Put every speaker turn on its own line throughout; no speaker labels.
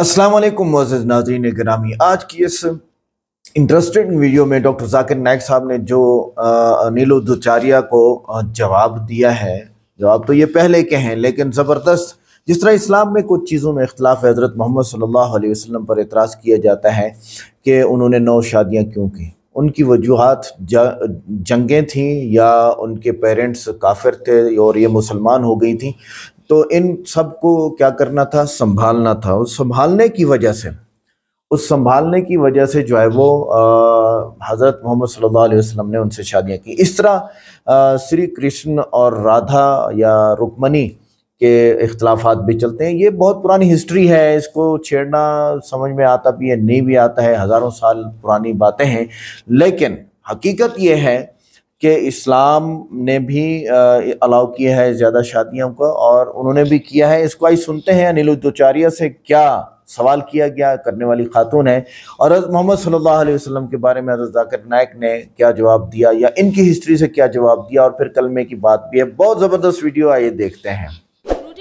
Aslam Moz नाजरीन ग्रामी आज की इस इंटरेस्टेड वीडियो में डॉक्टर जाकिर नायक साहब ने जो अनिल दुचारिया को जवाब दिया है जवाब तो ये पहले के हैं लेकिन ज़बरदस्त जिस तरह इस्लाम में कुछ चीज़ों में इख्तलाफ हज़रत मोहम्मद सल्लल्लाहु अलैहि वसल्लम पर एतराज़ किया जाता है कि उन्होंने नौ शादियाँ क्यों की उनकी वजूहत जंगें थीं या उनके पेरेंट्स काफिर थे और ये मुसलमान हो गई थी तो इन सब को क्या करना था संभालना था उस संभालने की वजह से उस संभालने की वजह से जो है वो हज़रत मोहम्मद सल्लल्लाहु अलैहि वसल्लम ने उनसे शादियाँ की इस तरह श्री कृष्ण और राधा या रुक्मणी के अख्तलाफात भी चलते हैं ये बहुत पुरानी हिस्ट्री है इसको छेड़ना समझ में आता भी है नहीं भी आता है हज़ारों साल पुरानी बातें हैं लेकिन हकीकत यह है कि इस्लाम ने भी अलाउ किया है ज़्यादा शादियों का और उन्होंने भी किया है इसको आई सुनते हैं अनिल दोचारिया से क्या सवाल किया गया करने वाली खातून है और मोहम्मद सल्लल्लाहु अलैहि वसल्लम के बारे में जाकिर नायक ने क्या जवाब दिया या इनकी हिस्ट्री से क्या जवाब दिया और फिर कलमे की बात भी है बहुत ज़बरदस्त वीडियो आइए देखते हैं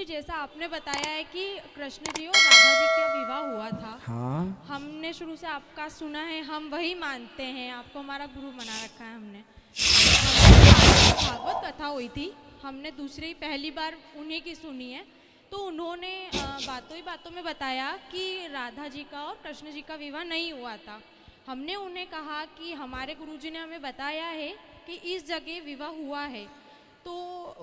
जैसा आपने बताया है
कि कृष्ण जी और राधा जी का विवाह हुआ था
हाँ?
हमने शुरू से आपका सुना है हम वही मानते हैं आपको हमारा गुरु बना रखा है हमने भागवत कथा हुई थी हमने दूसरी पहली बार उन्हीं की सुनी है तो उन्होंने बातों ही बातों में बताया कि राधा जी का और कृष्ण जी का विवाह नहीं हुआ था हमने उन्हें कहा कि हमारे गुरुजी ने हमें बताया है कि इस जगह विवाह हुआ है तो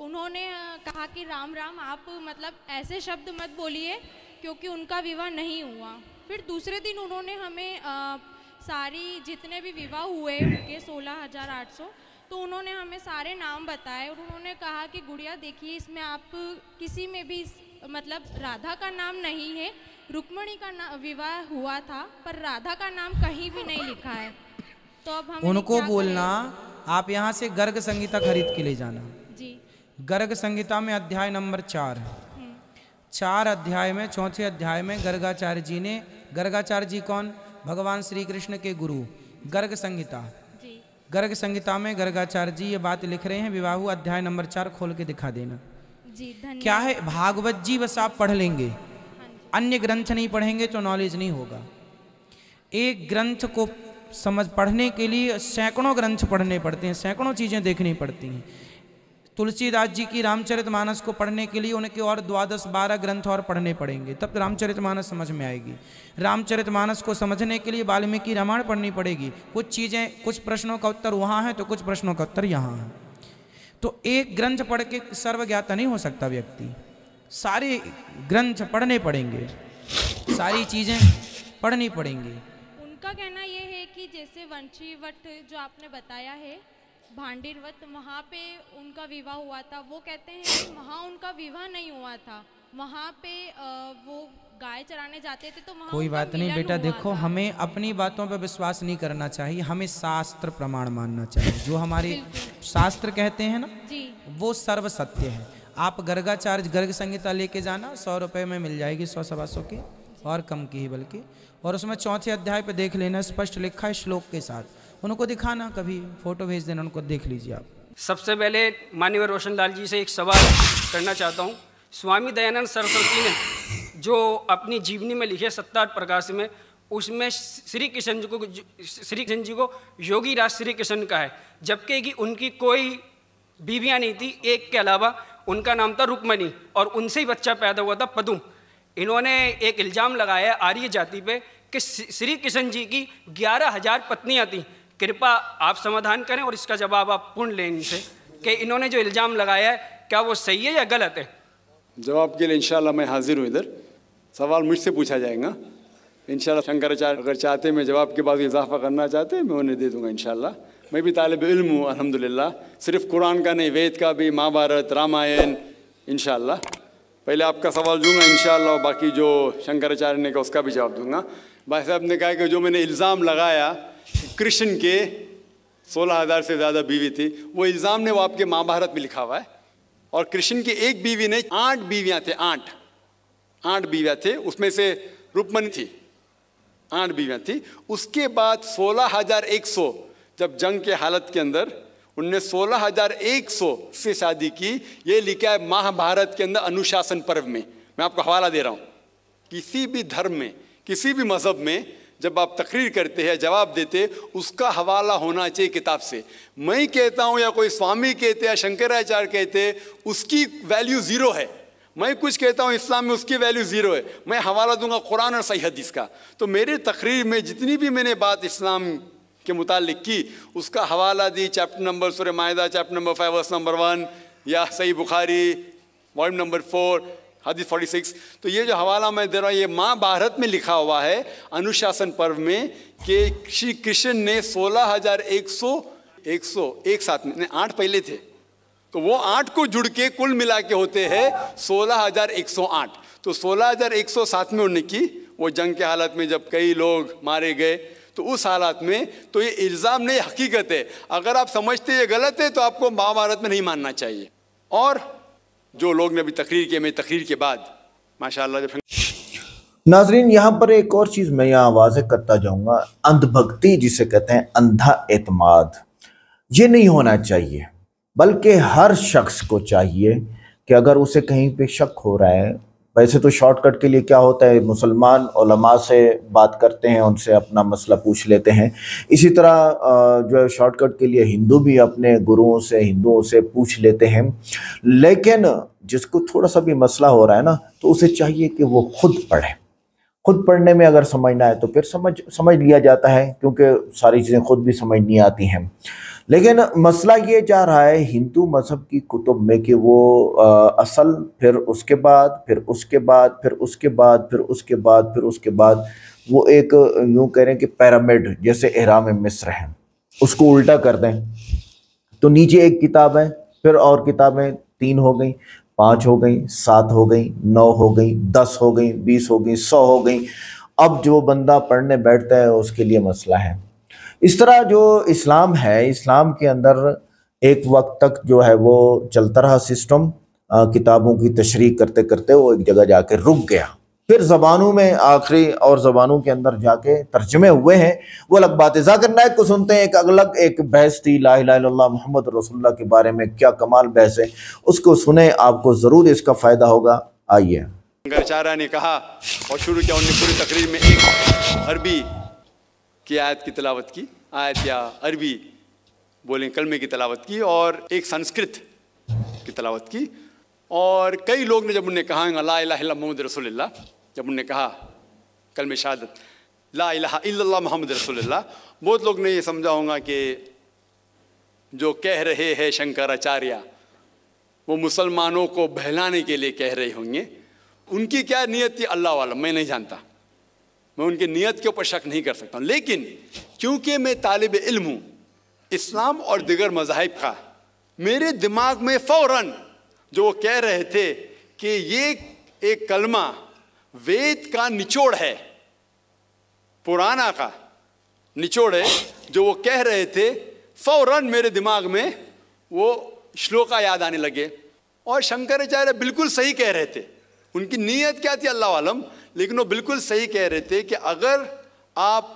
उन्होंने कहा कि राम राम आप मतलब ऐसे शब्द मत बोलिए क्योंकि उनका विवाह नहीं हुआ फिर दूसरे दिन उन्होंने हमें सारी जितने भी विवाह हुए उनके सोलह हजार आठ सौ तो उन्होंने हमें सारे नाम बताए और उन्होंने कहा कि गुड़िया देखिए इसमें आप किसी में भी मतलब राधा का नाम नहीं है रुक्मणी का नाम विवाह हुआ था पर राधा का नाम कहीं भी नहीं लिखा है तो अब हम उनको बोलना
आप यहाँ से गर्ग संगीता खरीद के ले जाना जी गर्ग संगीता में अध्याय नंबर चार हम्म। चार अध्याय में चौथे अध्याय में गर्गाचार्य जी ने गर्गाचार्य जी कौन भगवान श्री कृष्ण के गुरु गर्ग संहिता गर्ग संहिता में गर्गाचार्य जी ये बात लिख रहे हैं विवाहु अध्याय नंबर चार खोल के दिखा देना जी क्या है भागवत जी बस आप पढ़ लेंगे हाँ अन्य ग्रंथ नहीं पढ़ेंगे तो नॉलेज नहीं होगा एक ग्रंथ को समझ पढ़ने के लिए सैकड़ों ग्रंथ पढ़ने पड़ते हैं सैकड़ों चीज़ें देखनी पड़ती हैं तुलसीदास जी की रामचरितमानस को पढ़ने के लिए उनके और द्वादश बारह ग्रंथ और पढ़ने पड़ेंगे तब तो रामचरितमानस समझ में आएगी रामचरितमानस को समझने के लिए वाल्मीकि रामायण पढ़नी पड़ेगी कुछ चीज़ें कुछ प्रश्नों का उत्तर वहाँ है तो कुछ प्रश्नों का उत्तर यहाँ है तो एक ग्रंथ पढ़ के सर्वज्ञाता नहीं हो सकता व्यक्ति सारे ग्रंथ पढ़ने पड़ेंगे सारी चीज़ें पढ़नी पड़ेंगी
उनका कहना यह है कि जैसे वंशीवट जो आपने बताया है भांडीरवत वहाँ पे उनका विवाह हुआ था वो कहते हैं कि वहाँ उनका विवाह नहीं हुआ था वहाँ पे वो गाय चराने जाते थे तो वहाँ कोई बात नहीं बेटा देखो
हमें अपनी बातों पर विश्वास नहीं करना चाहिए हमें शास्त्र प्रमाण मानना चाहिए जो हमारे शास्त्र कहते हैं ना जी वो सर्व सत्य है आप गर्गा चार्ज गर्ग संहिता लेके जाना सौ रुपये में मिल जाएगी सौ सवा सौ की और कम की ही बल्कि और उसमें चौथे अध्याय पे देख लेना स्पष्ट लिखा है श्लोक के साथ उनको दिखाना कभी फ़ोटो भेज देना उनको देख लीजिए आप सबसे पहले माननीय रोशन लाल जी से एक सवाल करना चाहता हूँ स्वामी दयानंद सरस्वती ने जो अपनी जीवनी में लिखे सत्ताठ प्रकाश में उसमें श्री कृष्ण जी को श्री कृष्ण जी को योगी राज श्री कृष्ण का है जबकि कि उनकी कोई बीवियाँ नहीं थी एक के अलावा उनका नाम था रुक्मणी और उनसे ही बच्चा पैदा हुआ था पदुम इन्होंने एक इल्ज़ाम लगाया आर्य जाति पे कि श्री कृष्ण जी की ग्यारह हजार पत्नियाँ थीं कृपा आप समाधान करें और इसका जवाब आप पूर्ण लें इनसे कि इन्होंने जो इल्ज़ाम लगाया है क्या वो सही है या गलत है
जवाब के लिए इन मैं हाजिर हूँ इधर सवाल मुझसे पूछा जाएगा इन शंकराचार्य अगर चाहते मैं जवाब के बाद इजाफा करना चाहते मैं उन्हें दे दूँगा इन मैं भी तालब इल्म हूँ अलहमदिल्ला सिर्फ कुरान का नहीं वेद का भी महाभारत रामायण इन पहले आपका सवाल दूंगा इन बाकी जो शंकराचार्य ने कहा उसका भी जवाब दूंगा भाई साहब ने कहा कि जो मैंने इल्ज़ाम लगाया कृष्ण के सोलह हजार से ज़्यादा बीवी थी वो इल्ज़ाम ने वो आपके महाभारत में लिखा हुआ है और कृष्ण की एक बीवी ने आठ बीवियां थे आठ आठ बीवियां थे उसमें से रुक्मणी थी आठ बीवियां थी उसके बाद सोलह हजार एक सौ जब जंग के हालत के अंदर उनने सोलह हजार एक से शादी की ये लिखा है महाभारत के अंदर अनुशासन पर्व में मैं आपको हवाला दे रहा हूं किसी भी धर्म में किसी भी मज़हब में जब आप तकरीर करते हैं जवाब देते उसका हवाला होना चाहिए किताब से मैं कहता हूँ या कोई स्वामी कहते या शंकराचार्य कहते उसकी वैल्यू ज़ीरो है मैं कुछ कहता हूँ इस्लाम में उसकी वैल्यू ज़ीरो है मैं हवाला दूंगा कुरान और सही हदीस का तो मेरे तकरीर में जितनी भी मैंने बात इस्लाम के मुतालिक की उसका हवाला दी चैप्टर नंबर सुर माहा chapter number five verse number one या Sahih Bukhari volume number four हदीस 46 तो ये जो हवाला मैं दे रहा हूँ ये भारत में लिखा हुआ है अनुशासन पर्व में कि श्री कृष्ण ने सोलह हजार एक सौ एक सौ एक साथ में आठ पहले थे तो वो आठ को जुड़ के कुल मिला के होते हैं सोलह हजार एक सौ आठ तो सोलह हजार एक सौ सात में उन्होंने की वो जंग के हालत में जब कई लोग मारे गए तो उस हालात में तो ये इल्ज़ाम नहीं हकीकत है अगर आप समझते ये गलत है तो आपको महाभारत में नहीं मानना चाहिए और जो लोग ने अभी तकरीर किया मेरी तकरीर के बाद माशाल्लाह जब
नाजरीन यहाँ पर एक और चीज़ मैं यहाँ वाज करता जाऊँगा अंधभक्ति जिसे कहते हैं अंधा एतमाद ये नहीं होना चाहिए बल्कि हर शख्स को चाहिए कि अगर उसे कहीं पे शक हो रहा है वैसे तो शॉर्टकट के लिए क्या होता है मुसलमान ओलमा से बात करते हैं उनसे अपना मसला पूछ लेते हैं इसी तरह जो है शॉर्टकट के लिए हिंदू भी अपने गुरुओं से हिंदुओं से पूछ लेते हैं लेकिन जिसको थोड़ा सा भी मसला हो रहा है ना तो उसे चाहिए कि वो खुद पढ़े खुद पढ़ने में अगर समझना है तो फिर समझ समझ लिया जाता है क्योंकि सारी चीज़ें खुद भी समझ नहीं आती हैं लेकिन मसला ये जा रहा है हिंदू मज़हब की कुतुब में कि वो आ, असल फिर उसके बाद फिर उसके बाद फिर उसके बाद फिर उसके बाद फिर उसके बाद वो एक यूँ कह रहे हैं कि पैरामिड जैसे एहराम मिस्र है उसको उल्टा कर दें तो नीचे एक किताब है फिर और किताबें तीन हो गई पाँच हो गई सात हो गई नौ हो गई दस हो गई बीस हो गई सौ हो गई अब जो बंदा पढ़ने बैठता है उसके लिए मसला है इस तरह जो इस्लाम है इस्लाम के अंदर एक वक्त तक जो है वो चलता रहा सिस्टम आ, किताबों की तशरी करते करते वो एक जगह जाके रुक गया फिर ज़बानों में आखिरी और ज़बानों के अंदर जाके तर्जमे हुए हैं वो अलग बात है जाकर नायक को सुनते हैं एक अलग एक बहस थी ला मोहम्मद रसुल्ला के बारे में क्या कमाल बहस है उसको सुने आपको ज़रूर इसका फ़ायदा होगा आइए
ने कहा और शुरू किया उन्होंने पूरी तकरीर में एक अरबी की आयत की तलावत की आयत या अरबी बोलें कलमे की तलावत की और एक संस्कृत की तलावत की और कई लोग ने जब उनने कहा ला इला मोहम्मद रसोल्ला जब उनने कहा कलम शहादत ला इला मोहम्मद रसोल्ला बहुत लोग ने ये समझा होगा कि जो कह रहे हैं शंकराचार्य वो मुसलमानों को बहलाने के लिए कह रहे होंगे उनकी क्या नीयत थी अल्लाह वाला मैं नहीं जानता मैं उनकी नीयत के ऊपर शक नहीं कर सकता लेकिन क्योंकि मैं तालब इल्म हूँ इस्लाम और दिगर मजाहब का मेरे दिमाग में फ़ौर जो वो कह रहे थे कि ये एक कलमा वेद का निचोड़ है पुराना का निचोड़ है जो वो कह रहे थे फ़ौर मेरे दिमाग में वो श्लोका याद आने लगे और शंकराचार्य बिल्कुल सही कह रहे थे उनकी नीयत क्या थी अल्लाह आलम लेकिन वो बिल्कुल सही कह रहे थे कि अगर आप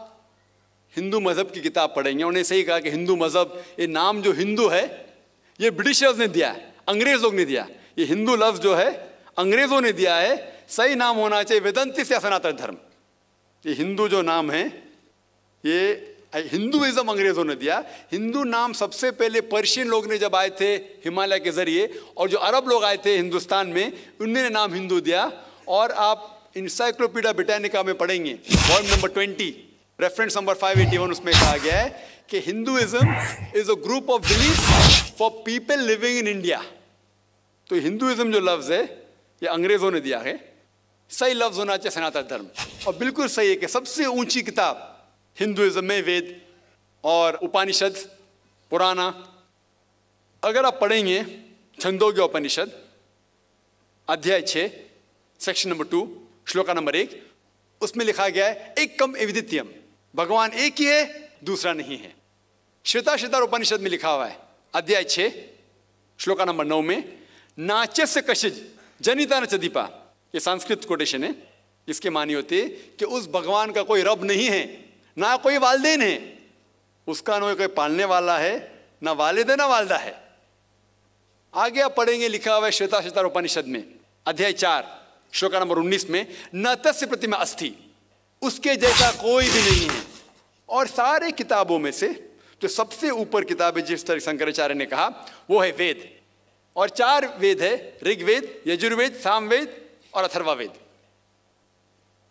हिंदू मज़हब की किताब पढ़ेंगे उन्हें सही कहा कि हिंदू मज़हब ये नाम जो हिंदू है ये ब्रिटिशर्स ने दिया है अंग्रेज़ लोग ने दिया ये हिंदू लफ्ज़ जो है अंग्रेज़ों ने दिया है सही नाम होना चाहिए वेदंती से सनातन धर्म ये हिंदू जो नाम है ये हिंदुइज्म अंग्रेज़ों ने दिया हिंदू नाम सबसे पहले पर्शियन लोग ने जब आए थे हिमालय के ज़रिए और जो अरब लोग आए थे हिंदुस्तान में उन्होंने नाम हिंदू दिया और आप इंसाइक्लोपीडिया ब्रिटानिका में पढ़ेंगे volume number twenty reference number five eighty one उसमें कहा गया है कि Hinduism is a group of belief for people living in India तो हिंदुइज्म जो लफ्ज़ है ये अंग्रेज़ों ने दिया है सही लफ्ज़ होना चाहिए सनातन धर्म और बिल्कुल सही है कि सबसे ऊंची किताब हिंदुइज्म में वेद और उपानिषद पुराना अगर आप पढ़ेंगे छंदोग्य उपनिषद अध्याय छः सेक्शन नंबर टू श्लोका नंबर एक उसमें लिखा गया है एक कम एविदित्यम भगवान एक ही है दूसरा नहीं है श्वेता श्वेता उपनिषद में लिखा हुआ है अध्याय छे श्लोका नंबर नौ में नाचस्य कशिज जनिता न चदीपा ये संस्कृत कोटेशन है इसके मानी होते कि उस भगवान का कोई रब नहीं है ना कोई वालदेन है उसका ना कोई पालने वाला है ना वालिद ना वालदा है आगे आप पढ़ेंगे लिखा हुआ है श्वेता श्वेता उपनिषद में अध्याय चार श्लोका नंबर उन्नीस में न तस्य प्रतिमा अस्थि उसके जैसा कोई भी नहीं है और सारे किताबों में से जो सबसे ऊपर किताब है जिस तरह शंकराचार्य ने कहा वो है वेद और चार वेद है ऋग्वेद यजुर्वेद सामवेद और अथर्वावेद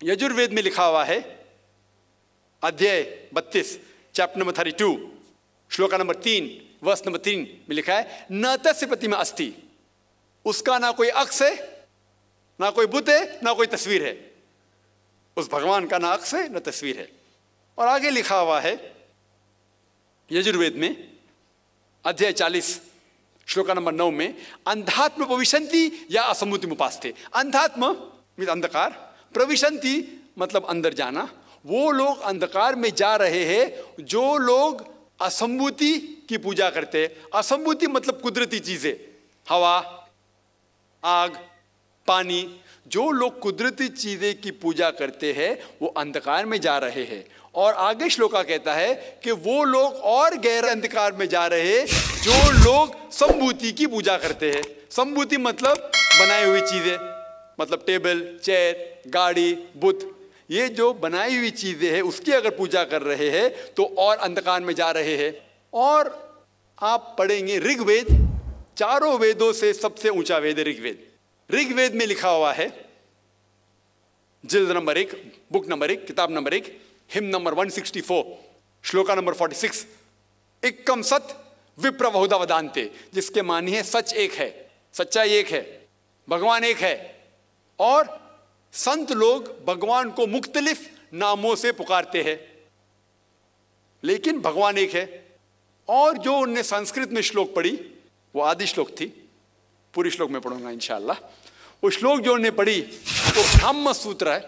यजुर्वेद में लिखा हुआ है अध्याय बत्तीस चैप्टर नंबर थर्टी टू श्लोका नंबर तीन वर्ष नंबर तीन में लिखा है न तस्य प्रतिमा अस्थि उसका ना कोई अक्ष है ना कोई बुत है ना कोई तस्वीर है उस भगवान का ना अक्स है ना तस्वीर है और आगे लिखा हुआ है यजुर्वेद में अध्याय चालीस श्लोका नंबर नौ में अंधात्म प्रविशंति या असमुति उपास थे अंधात्म अंधकार प्रविशंति मतलब अंदर जाना वो लोग अंधकार में जा रहे हैं जो लोग असंभूति की पूजा करते हैं असंभूति मतलब कुदरती चीज़ें हवा आग पानी जो लोग कुदरती चीज़ें की पूजा करते हैं वो अंधकार में जा रहे हैं और आगे श्लोका कहता है कि वो लोग और गैर अंधकार में जा रहे हैं जो लोग सम्भूति की पूजा करते हैं सम्भूति मतलब बनाई हुई चीज़ें मतलब टेबल चेयर गाड़ी बुत ये जो बनाई हुई चीज़ें हैं उसकी अगर पूजा कर रहे हैं तो और अंधकार में जा रहे हैं और आप पढ़ेंगे ऋग्वेद चारों वेदों से सबसे ऊंचा वेद ऋग्वेद ऋग्वेद में लिखा हुआ है जिल्द नंबर एक बुक नंबर एक किताब नंबर एक हिम नंबर 164 श्लोका नंबर 46 इक्कम सत विप्र बहुदावदानते जिसके मानी है सच एक है सच्चाई एक है भगवान एक है और संत लोग भगवान को मुख्तलिफ नामों से पुकारते हैं लेकिन भगवान एक है और जो उनने संस्कृत में श्लोक पढ़ी वो आदि श्लोक थी पूरी श्लोक में पढ़ूंगा इंशाला वो श्लोक जो ने पढ़ी तो ब्रह्म सूत्र है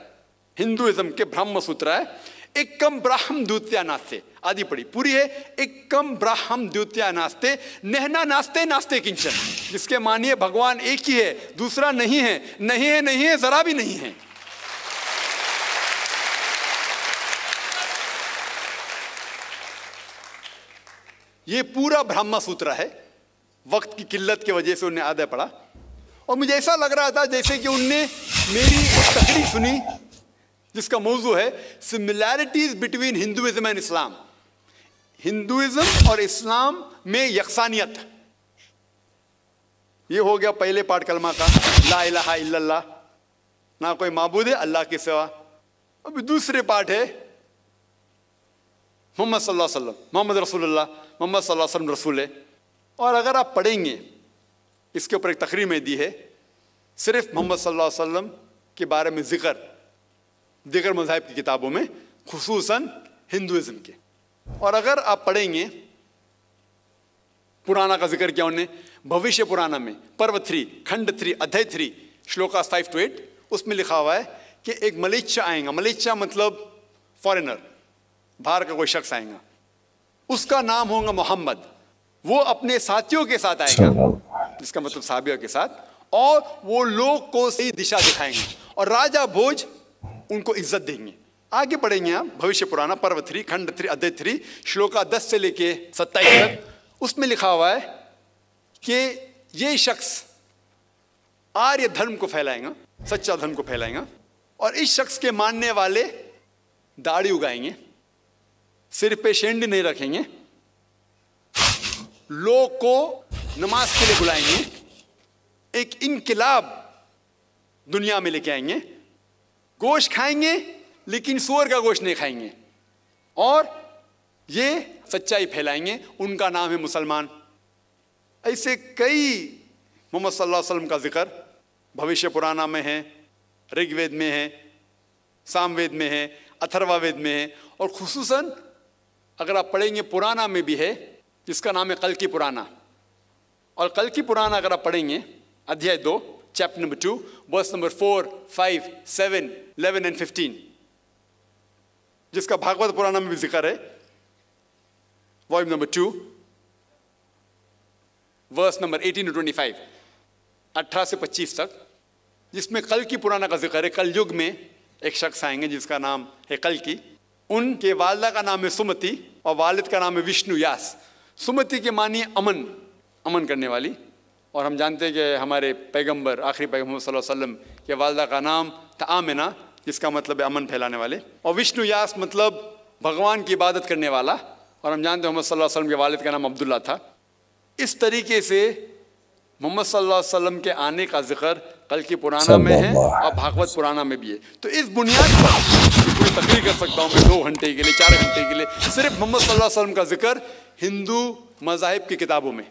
हिंदुइज्म के ब्रह्म सूत्र है एकम ब्राह्म द्वितिया नास्ते आदि पड़ी पूरी है एकम ब्राह्म द्वितिया नास्ते नहना नास्ते नास्ते किंचन जिसके मानिए भगवान एक ही है दूसरा नहीं है नहीं है नहीं है जरा भी नहीं है ये पूरा ब्रह्म सूत्र है वक्त की किल्लत की वजह से उन्हें आधा पड़ा और मुझे ऐसा लग रहा था जैसे कि उनने मेरी एक तकड़ी सुनी जिसका मौजू है similarities between Hinduism and Islam Hinduism और इस्लाम में यकसानियत ये हो गया पहले पाठ कलमा का ला इलाहा इल्लल्लाह ना कोई माबूद है अल्लाह के सिवा अभी दूसरे पाठ है मोहम्मद सल्लल्लाहु अलैहि वसल्लम मोहम्मद रसूलुल्लाह मोहम्मद सल्लल्लाहु अलैहि वसल्लम रसूल है और अगर आप पढ़ेंगे इसके ऊपर एक तकरीर में दी है सिर्फ मोहम्मद सल्लल्लाहु अलैहि वसल्लम के बारे में जिक्र दिगर मज़ाहब की किताबों में खसूस हिंदुज़म के और अगर आप पढ़ेंगे पुराना का जिक्र किया उन्होंने भविष्य पुराना में पर्व थ्री खंड थ्री अध्याय थ्री श्लोका फाइव टू एट उसमें लिखा हुआ है कि एक मलेच्छा आएगा मलेच्छा मतलब फॉरेनर बाहर का कोई शख्स आएगा उसका नाम होगा मोहम्मद वो अपने साथियों के साथ आएगा इसका मतलब साबिया के साथ और वो लोग को सही दिशा दिखाएंगे और राजा भोज उनको इज्जत देंगे आगे बढ़ेंगे आप भविष्य पुराना पर्व थ्री खंड थ्री अध्यय थ्री श्लोका दस से लेके सत्ताईस तक उसमें लिखा हुआ है कि ये शख्स आर्य धर्म को फैलाएगा सच्चा धर्म को फैलाएगा और इस शख्स के मानने वाले दाढ़ी उगाएंगे सिर पे शेंड नहीं रखेंगे लोग को नमाज के लिए बुलाएंगे एक इनकलाब दुनिया में लेके आएंगे गोश्त खाएंगे लेकिन सुअर का गोश्त नहीं खाएंगे और ये सच्चाई फैलाएंगे उनका नाम है मुसलमान ऐसे कई मोहम्मद सल्लल्लाहु अलैहि वसल्लम का जिक्र भविष्य पुराना में है ऋग्वेद में है सामवेद में है अथर्वावेद में है और खसूस अगर आप पढ़ेंगे पुराना में भी है जिसका नाम है कल की पुराना और कल की पुराना अगर आप पढ़ेंगे अध्याय दो chapter number two verse number four five seven eleven and fifteen जिसका भागवत पुराना में भी जिक्र है volume number two verse number eighteen to twenty five अट्ठारह से पच्चीस तक जिसमें कल की पुराना का जिक्र है कल युग में एक शख्स आएंगे जिसका नाम है कल की उनके वालदा का नाम है सुमति और वालिद का नाम है विष्णु यास सुमति के मानी अमन अमन करने वाली और हम जानते हैं कि हमारे पैगंबर आखिरी पैगम्बर सल्लल्लाहु अलैहि वसल्लम के वालदा का नाम था आमिना जिसका मतलब है अमन फैलाने वाले और विष्णु यास मतलब भगवान की इबादत करने वाला और हम जानते हैं मोहम्मद सल्लल्लाहु अलैहि वसल्लम के वालिद का नाम अब्दुल्ला था इस तरीके से मोहम्मद सल्लल्लाहु अलैहि वसल्लम के आने का जिक्र कल की पुराना में है और भागवत पुराना में भी है तो इस बुनियाद पर पूरी तकरीर कर सकता हूँ मैं दो घंटे के लिए चार घंटे के लिए सिर्फ मोहम्मद सल्लल्लाहु अलैहि वसल्लम का जिक्र हिंदू मजाहब की किताबों में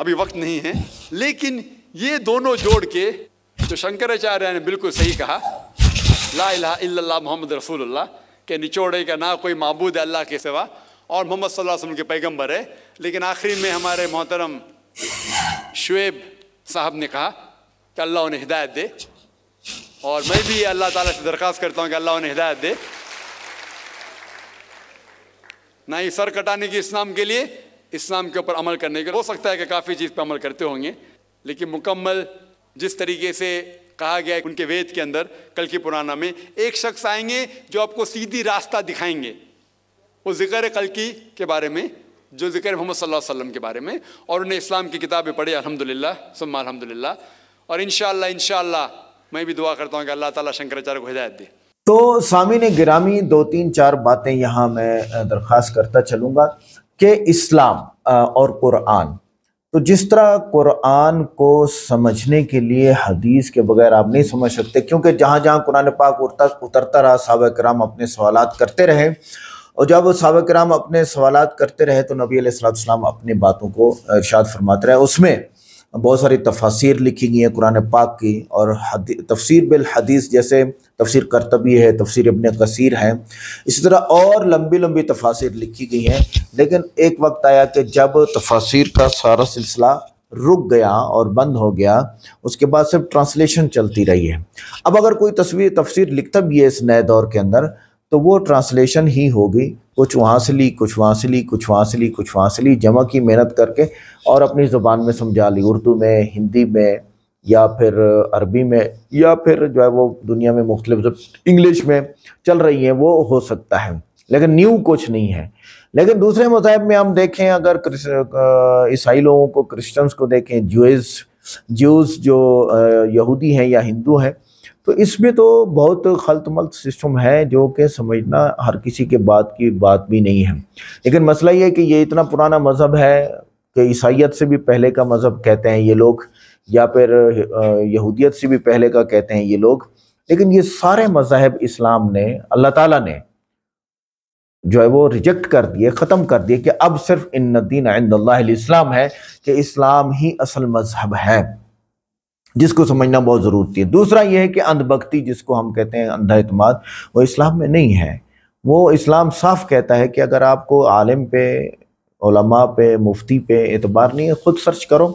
अभी वक्त नहीं है लेकिन ये दोनों जोड़ के तो शंकराचार्य ने बिल्कुल सही कहा ला इला मोहम्मद रसूलुल्लाह के निचोड़े का ना कोई मबूद है अल्लाह के सिवा और मोहम्मद सल्लल्लाहु वसल्लम के पैगंबर है लेकिन आखिरी में हमारे मोहतरम शुएब साहब ने कहा कि अल्लाह उन्हें हिदायत दे और मैं भी अल्लाह ताला से दरख्वास्त करता हूँ कि अल्लाह उन्हें हिदायत दे ना ही सर कटाने की इस्लाम के लिए इस्लाम के ऊपर अमल करने के हो सकता है कि काफ़ी चीज़ पर अमल करते होंगे लेकिन मुकम्मल जिस तरीके से कहा गया है उनके वेद के अंदर कल की पुराना में एक शख्स आएंगे जो आपको सीधी रास्ता दिखाएंगे वो जिक्र कल की के बारे में जो जिक्र मोहम्मद सल्लल्लाहु अलैहि वसल्लम के बारे में और उन्हें इस्लाम की किताबें पढ़ी अलहमदिल्ला सुम्मा अलहमदिल्ला और इन मैं भी दुआ करता हूँ कि अल्लाह ताला शंकराचार्य को हिदायत दे
तो स्वामी ने गिरामी दो तीन चार बातें यहाँ मैं दरख्वास्त करता चलूँगा कि इस्लाम और कुरान तो जिस तरह कुरान को समझने के लिए हदीस के बगैर आप नहीं समझ सकते क्योंकि जहाँ जहाँ कुरान पाक उतरता उतरता रहा सहाब कराम अपने सवाल करते रहे और जब सहाब कराम अपने सवाल करते रहे तो नबी सलाम अपनी बातों को इर्शाद फरमाते रहे उसमें बहुत सारी तफासिर लिखी गई हैं कुरान पाक की और तफसीर बिल हदीस जैसे तफसर करतबी है तफसर अबन कसर है इसी तरह और लंबी लंबी तफासिर लिखी गई हैं लेकिन एक वक्त आया कि जब तफासिर का सारा सिलसिला रुक गया और बंद हो गया उसके बाद सिर्फ ट्रांसलेशन चलती रही है अब अगर कोई तस्वीर तफसर लिखता भी है इस नए दौर के अंदर तो वो ट्रांसलेशन ही होगी कुछ वहाँ से ली कुछ वहाँ से ली कुछ वहाँ से ली कुछ वहाँ से ली जमा की मेहनत करके और अपनी ज़ुबान में समझा ली उर्दू में हिंदी में या फिर अरबी में या फिर जो है वो दुनिया में मुख्तलिफ इंग्लिश में चल रही हैं वो हो सकता है लेकिन न्यू कुछ नहीं है लेकिन दूसरे मजहब में हम देखें अगर ईसाई लोगों को क्रिश्चियंस को देखें जूस जूस जो यहूदी हैं या हिंदू हैं तो इसमें तो बहुत मल्त सिस्टम है जो कि समझना हर किसी के बात की बात भी नहीं है लेकिन मसला ये है कि ये इतना पुराना मज़हब है कि ईसाइत से भी पहले का मज़हब कहते हैं ये लोग या फिर यहूदियत से भी पहले का कहते हैं ये लोग लेकिन ये सारे मज़ाहब इस्लाम ने अल्लाह ताला ने जो है वो रिजेक्ट कर दिए ख़त्म कर दिए कि अब सिर्फ इन नदीन इस्लाम है कि इस्लाम ही असल मज़हब है जिसको समझना बहुत ज़रूरी है दूसरा यह है कि अंधभक्ति जिसको हम कहते हैं अंधा अतमाद वो इस्लाम में नहीं है वो इस्लाम साफ कहता है कि अगर आपको आलिम पे ओलमा पे मुफ्ती पे एतबार नहीं है ख़ुद सर्च करो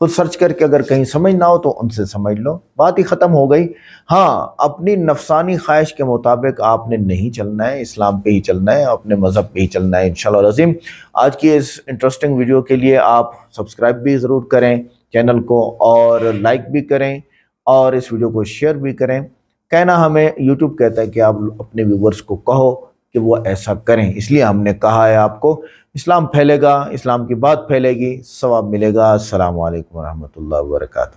खुद सर्च करके अगर कहीं समझ ना हो तो उनसे समझ लो बात ही ख़त्म हो गई हाँ अपनी नफसानी ख्वाहिश के मुताबिक आपने नहीं चलना है इस्लाम पे ही चलना है अपने मज़हब पे ही चलना है इन रजीम आज की इस इंटरेस्टिंग वीडियो के लिए आप सब्सक्राइब भी ज़रूर करें चैनल को और लाइक भी करें और इस वीडियो को शेयर भी करें कहना हमें यूट्यूब कहता है कि आप अपने व्यूवर्स को कहो कि वो ऐसा करें इसलिए हमने कहा है आपको इस्लाम फैलेगा इस्लाम की बात फैलेगी सवाब मिलेगा अल्लाम वरहमल वर्का